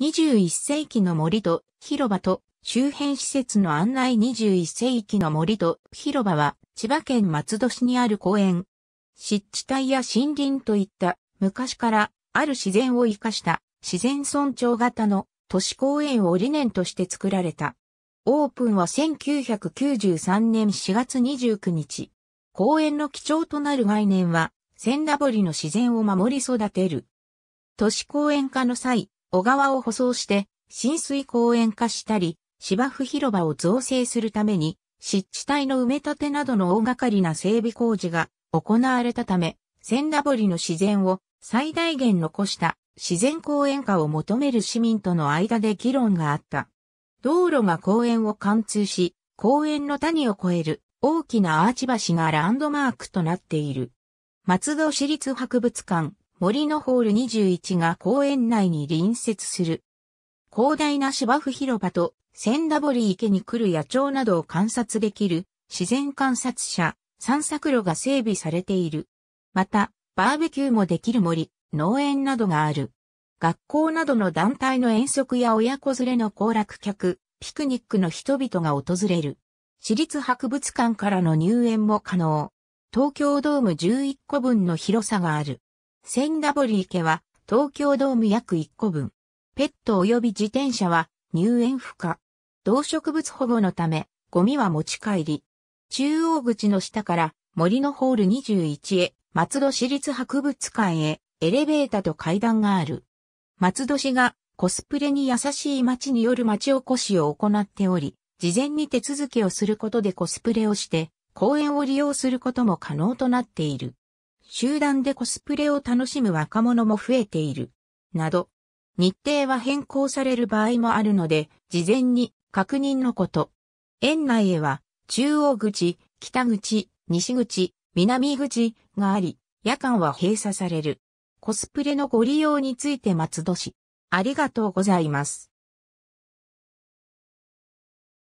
21世紀の森と広場と周辺施設の案内21世紀の森と広場は千葉県松戸市にある公園。湿地帯や森林といった昔からある自然を活かした自然尊重型の都市公園を理念として作られた。オープンは1993年4月29日。公園の基調となる概念は、千田堀の自然を守り育てる。都市公園化の際、小川を舗装して、浸水公園化したり、芝生広場を造成するために、湿地帯の埋め立てなどの大掛かりな整備工事が行われたため、千田堀の自然を最大限残した自然公園化を求める市民との間で議論があった。道路が公園を貫通し、公園の谷を越える大きなアーチ橋がランドマークとなっている。松戸市立博物館、森のホール21が公園内に隣接する。広大な芝生広場と、千田堀池に来る野鳥などを観察できる、自然観察者、散策路が整備されている。また、バーベキューもできる森、農園などがある。学校などの団体の遠足や親子連れの行楽客、ピクニックの人々が訪れる。私立博物館からの入園も可能。東京ドーム11個分の広さがある。千ダボリ池は東京ドーム約1個分。ペット及び自転車は入園不可。動植物保護のため、ゴミは持ち帰り。中央口の下から森のホール21へ、松戸市立博物館へ、エレベーターと階段がある。松戸市がコスプレに優しい街による町おこしを行っており、事前に手続きをすることでコスプレをして、公園を利用することも可能となっている。集団でコスプレを楽しむ若者も増えている。など、日程は変更される場合もあるので、事前に確認のこと。園内へは、中央口、北口、西口、南口があり、夜間は閉鎖される。コスプレのご利用について松戸市。ありがとうございます。